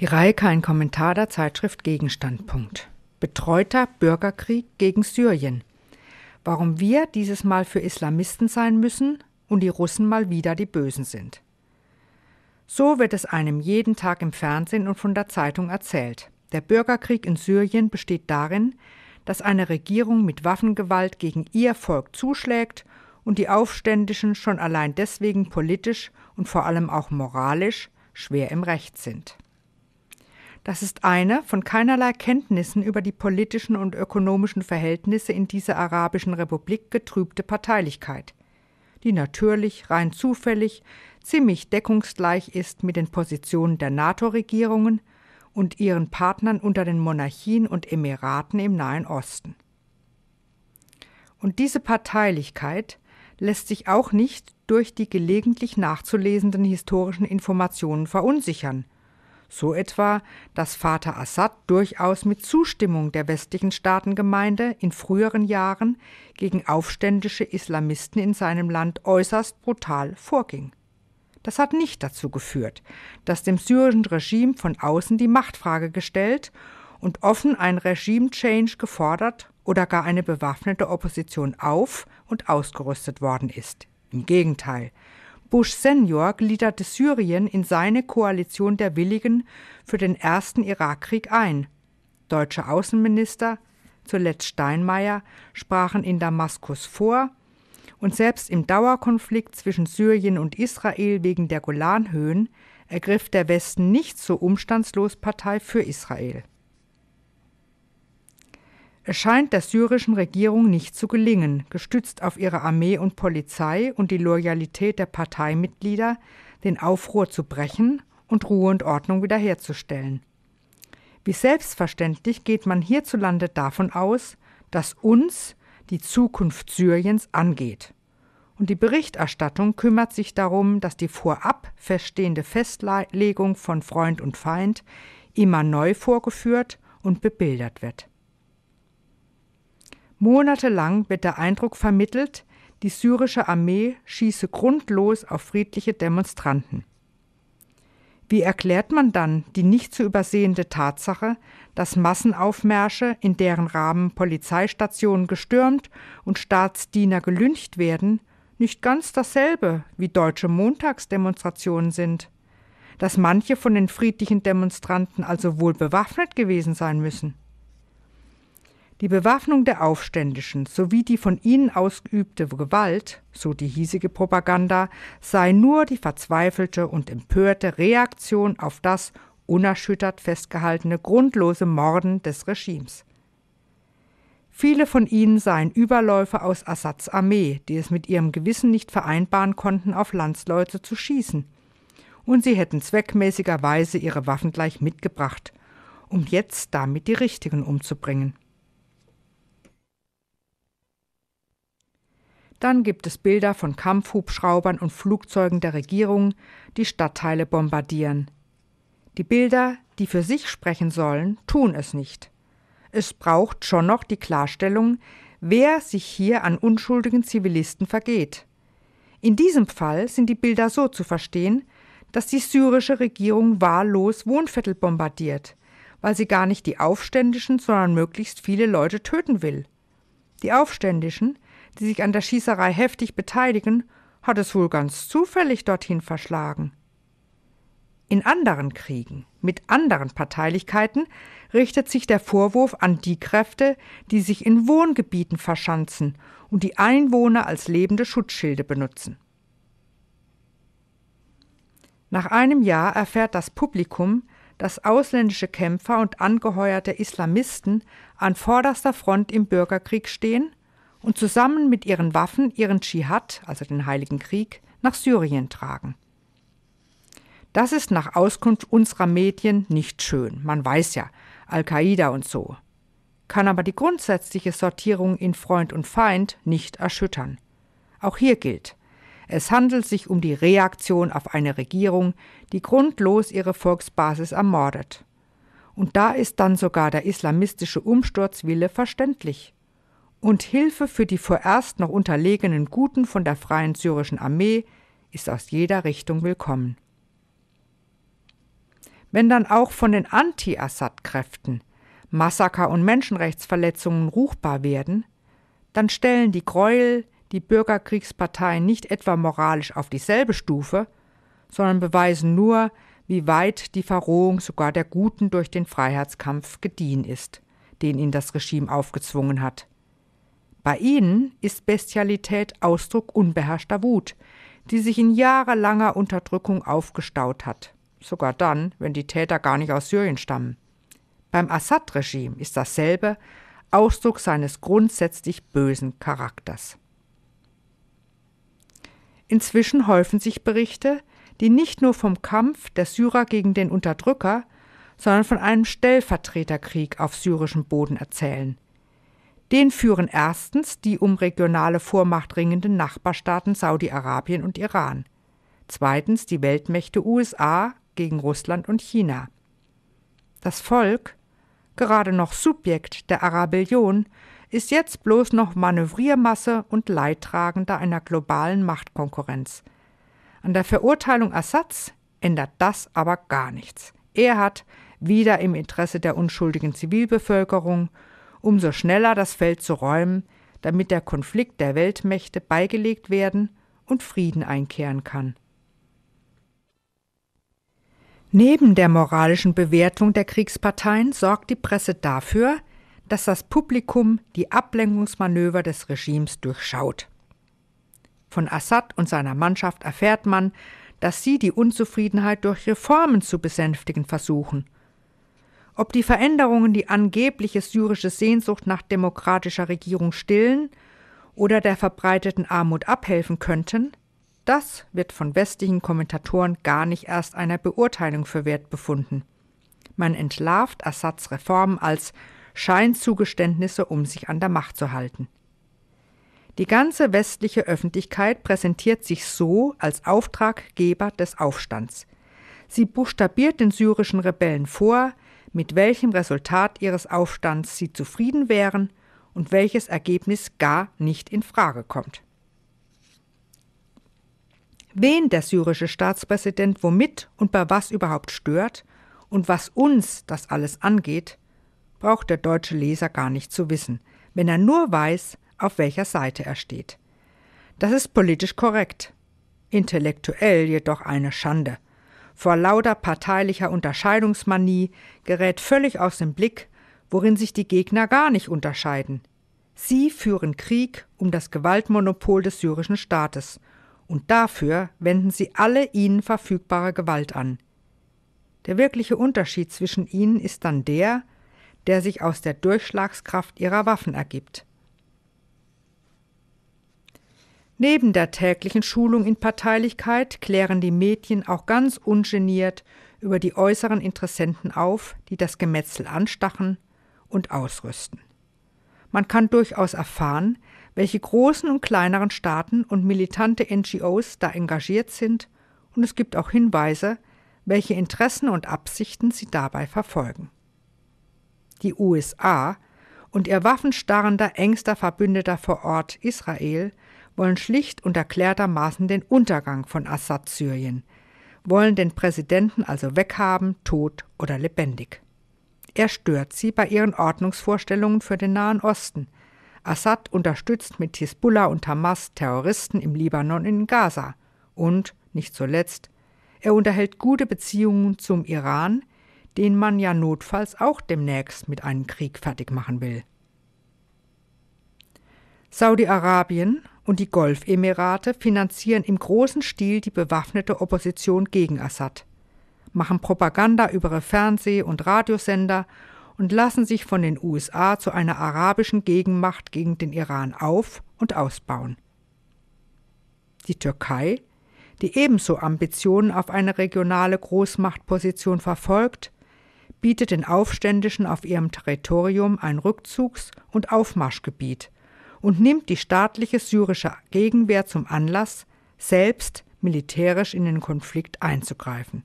Die Reihe kein Kommentar der Zeitschrift Gegenstandpunkt. Betreuter Bürgerkrieg gegen Syrien. Warum wir dieses Mal für Islamisten sein müssen und die Russen mal wieder die Bösen sind. So wird es einem jeden Tag im Fernsehen und von der Zeitung erzählt. Der Bürgerkrieg in Syrien besteht darin, dass eine Regierung mit Waffengewalt gegen ihr Volk zuschlägt und die Aufständischen schon allein deswegen politisch und vor allem auch moralisch schwer im Recht sind. Das ist eine von keinerlei Kenntnissen über die politischen und ökonomischen Verhältnisse in dieser arabischen Republik getrübte Parteilichkeit, die natürlich, rein zufällig, ziemlich deckungsgleich ist mit den Positionen der NATO-Regierungen und ihren Partnern unter den Monarchien und Emiraten im Nahen Osten. Und diese Parteilichkeit lässt sich auch nicht durch die gelegentlich nachzulesenden historischen Informationen verunsichern – so etwa, dass Vater Assad durchaus mit Zustimmung der westlichen Staatengemeinde in früheren Jahren gegen aufständische Islamisten in seinem Land äußerst brutal vorging. Das hat nicht dazu geführt, dass dem syrischen Regime von außen die Machtfrage gestellt und offen ein Regime-Change gefordert oder gar eine bewaffnete Opposition auf und ausgerüstet worden ist. Im Gegenteil, Bush Senior gliederte Syrien in seine Koalition der Willigen für den ersten Irakkrieg ein. Deutsche Außenminister, zuletzt Steinmeier, sprachen in Damaskus vor, und selbst im Dauerkonflikt zwischen Syrien und Israel wegen der Golanhöhen ergriff der Westen nicht so umstandslos Partei für Israel. Es scheint der syrischen Regierung nicht zu gelingen, gestützt auf ihre Armee und Polizei und die Loyalität der Parteimitglieder, den Aufruhr zu brechen und Ruhe und Ordnung wiederherzustellen. Wie selbstverständlich geht man hierzulande davon aus, dass uns die Zukunft Syriens angeht. Und die Berichterstattung kümmert sich darum, dass die vorab feststehende Festlegung von Freund und Feind immer neu vorgeführt und bebildert wird. Monatelang wird der Eindruck vermittelt, die syrische Armee schieße grundlos auf friedliche Demonstranten. Wie erklärt man dann die nicht zu übersehende Tatsache, dass Massenaufmärsche, in deren Rahmen Polizeistationen gestürmt und Staatsdiener gelüncht werden, nicht ganz dasselbe wie deutsche Montagsdemonstrationen sind? Dass manche von den friedlichen Demonstranten also wohl bewaffnet gewesen sein müssen? Die Bewaffnung der Aufständischen sowie die von ihnen ausgeübte Gewalt, so die hiesige Propaganda, sei nur die verzweifelte und empörte Reaktion auf das unerschüttert festgehaltene grundlose Morden des Regimes. Viele von ihnen seien Überläufer aus Assads Armee, die es mit ihrem Gewissen nicht vereinbaren konnten, auf Landsleute zu schießen. Und sie hätten zweckmäßigerweise ihre Waffen gleich mitgebracht, um jetzt damit die Richtigen umzubringen. Dann gibt es Bilder von Kampfhubschraubern und Flugzeugen der Regierung, die Stadtteile bombardieren. Die Bilder, die für sich sprechen sollen, tun es nicht. Es braucht schon noch die Klarstellung, wer sich hier an unschuldigen Zivilisten vergeht. In diesem Fall sind die Bilder so zu verstehen, dass die syrische Regierung wahllos Wohnviertel bombardiert, weil sie gar nicht die Aufständischen, sondern möglichst viele Leute töten will. Die Aufständischen die sich an der Schießerei heftig beteiligen, hat es wohl ganz zufällig dorthin verschlagen. In anderen Kriegen mit anderen Parteilichkeiten richtet sich der Vorwurf an die Kräfte, die sich in Wohngebieten verschanzen und die Einwohner als lebende Schutzschilde benutzen. Nach einem Jahr erfährt das Publikum, dass ausländische Kämpfer und angeheuerte Islamisten an vorderster Front im Bürgerkrieg stehen und zusammen mit ihren Waffen ihren Dschihad, also den Heiligen Krieg, nach Syrien tragen. Das ist nach Auskunft unserer Medien nicht schön. Man weiß ja, Al-Qaida und so. Kann aber die grundsätzliche Sortierung in Freund und Feind nicht erschüttern. Auch hier gilt, es handelt sich um die Reaktion auf eine Regierung, die grundlos ihre Volksbasis ermordet. Und da ist dann sogar der islamistische Umsturzwille verständlich und Hilfe für die vorerst noch unterlegenen Guten von der Freien Syrischen Armee ist aus jeder Richtung willkommen. Wenn dann auch von den Anti-Assad-Kräften Massaker und Menschenrechtsverletzungen ruchbar werden, dann stellen die Gräuel die Bürgerkriegsparteien nicht etwa moralisch auf dieselbe Stufe, sondern beweisen nur, wie weit die Verrohung sogar der Guten durch den Freiheitskampf gediehen ist, den ihnen das Regime aufgezwungen hat. Bei ihnen ist Bestialität Ausdruck unbeherrschter Wut, die sich in jahrelanger Unterdrückung aufgestaut hat, sogar dann, wenn die Täter gar nicht aus Syrien stammen. Beim Assad-Regime ist dasselbe Ausdruck seines grundsätzlich bösen Charakters. Inzwischen häufen sich Berichte, die nicht nur vom Kampf der Syrer gegen den Unterdrücker, sondern von einem Stellvertreterkrieg auf syrischem Boden erzählen, den führen erstens die um regionale Vormacht ringenden Nachbarstaaten Saudi-Arabien und Iran, zweitens die Weltmächte USA gegen Russland und China. Das Volk, gerade noch Subjekt der Arabellion, ist jetzt bloß noch Manövriermasse und Leidtragender einer globalen Machtkonkurrenz. An der Verurteilung Assads ändert das aber gar nichts. Er hat, wieder im Interesse der unschuldigen Zivilbevölkerung, umso schneller das Feld zu räumen, damit der Konflikt der Weltmächte beigelegt werden und Frieden einkehren kann. Neben der moralischen Bewertung der Kriegsparteien sorgt die Presse dafür, dass das Publikum die Ablenkungsmanöver des Regimes durchschaut. Von Assad und seiner Mannschaft erfährt man, dass sie die Unzufriedenheit durch Reformen zu besänftigen versuchen – ob die Veränderungen die angebliche syrische Sehnsucht nach demokratischer Regierung stillen oder der verbreiteten Armut abhelfen könnten, das wird von westlichen Kommentatoren gar nicht erst einer Beurteilung für wert befunden. Man entlarvt Assads Reformen als Scheinzugeständnisse, um sich an der Macht zu halten. Die ganze westliche Öffentlichkeit präsentiert sich so als Auftraggeber des Aufstands. Sie buchstabiert den syrischen Rebellen vor, mit welchem Resultat ihres Aufstands sie zufrieden wären und welches Ergebnis gar nicht in Frage kommt. Wen der syrische Staatspräsident womit und bei was überhaupt stört und was uns das alles angeht, braucht der deutsche Leser gar nicht zu wissen, wenn er nur weiß, auf welcher Seite er steht. Das ist politisch korrekt, intellektuell jedoch eine Schande, vor lauter parteilicher Unterscheidungsmanie gerät völlig aus dem Blick, worin sich die Gegner gar nicht unterscheiden. Sie führen Krieg um das Gewaltmonopol des syrischen Staates, und dafür wenden sie alle ihnen verfügbare Gewalt an. Der wirkliche Unterschied zwischen ihnen ist dann der, der sich aus der Durchschlagskraft ihrer Waffen ergibt. Neben der täglichen Schulung in Parteilichkeit klären die Medien auch ganz ungeniert über die äußeren Interessenten auf, die das Gemetzel anstachen und ausrüsten. Man kann durchaus erfahren, welche großen und kleineren Staaten und militante NGOs da engagiert sind, und es gibt auch Hinweise, welche Interessen und Absichten sie dabei verfolgen. Die USA und ihr waffenstarrender engster Verbündeter vor Ort Israel wollen schlicht und erklärtermaßen den Untergang von Assad Syrien, wollen den Präsidenten also weghaben, tot oder lebendig. Er stört sie bei ihren Ordnungsvorstellungen für den Nahen Osten. Assad unterstützt mit Hisbollah und Hamas Terroristen im Libanon und in Gaza. Und, nicht zuletzt, er unterhält gute Beziehungen zum Iran, den man ja notfalls auch demnächst mit einem Krieg fertig machen will. Saudi-Arabien und die Golfemirate finanzieren im großen Stil die bewaffnete Opposition gegen Assad, machen Propaganda über ihre Fernseh- und Radiosender und lassen sich von den USA zu einer arabischen Gegenmacht gegen den Iran auf und ausbauen. Die Türkei, die ebenso Ambitionen auf eine regionale Großmachtposition verfolgt, bietet den Aufständischen auf ihrem Territorium ein Rückzugs- und Aufmarschgebiet, und nimmt die staatliche syrische Gegenwehr zum Anlass, selbst militärisch in den Konflikt einzugreifen.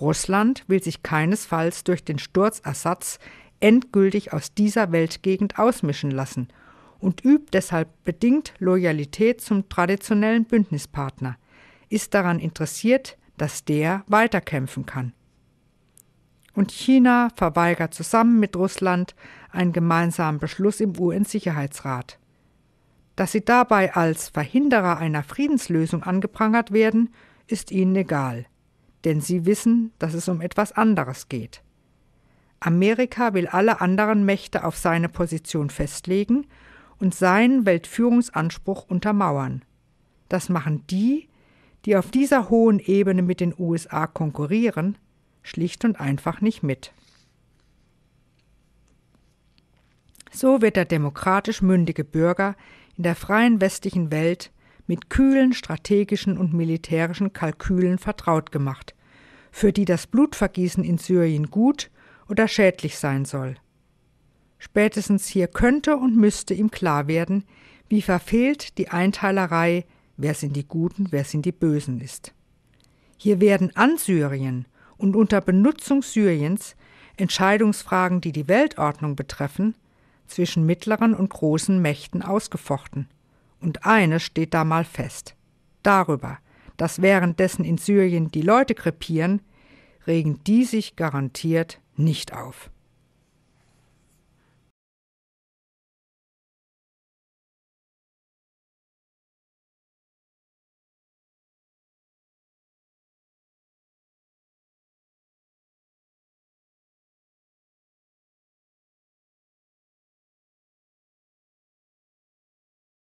Russland will sich keinesfalls durch den Sturzersatz endgültig aus dieser Weltgegend ausmischen lassen und übt deshalb bedingt Loyalität zum traditionellen Bündnispartner, ist daran interessiert, dass der weiterkämpfen kann und China verweigert zusammen mit Russland einen gemeinsamen Beschluss im UN-Sicherheitsrat. Dass sie dabei als Verhinderer einer Friedenslösung angeprangert werden, ist ihnen egal, denn sie wissen, dass es um etwas anderes geht. Amerika will alle anderen Mächte auf seine Position festlegen und seinen Weltführungsanspruch untermauern. Das machen die, die auf dieser hohen Ebene mit den USA konkurrieren, schlicht und einfach nicht mit. So wird der demokratisch mündige Bürger in der freien westlichen Welt mit kühlen strategischen und militärischen Kalkülen vertraut gemacht, für die das Blutvergießen in Syrien gut oder schädlich sein soll. Spätestens hier könnte und müsste ihm klar werden, wie verfehlt die Einteilerei, wer sind die Guten, wer sind die Bösen ist. Hier werden an Syrien und unter Benutzung Syriens Entscheidungsfragen, die die Weltordnung betreffen, zwischen mittleren und großen Mächten ausgefochten. Und eines steht da mal fest. Darüber, dass währenddessen in Syrien die Leute krepieren, regen die sich garantiert nicht auf.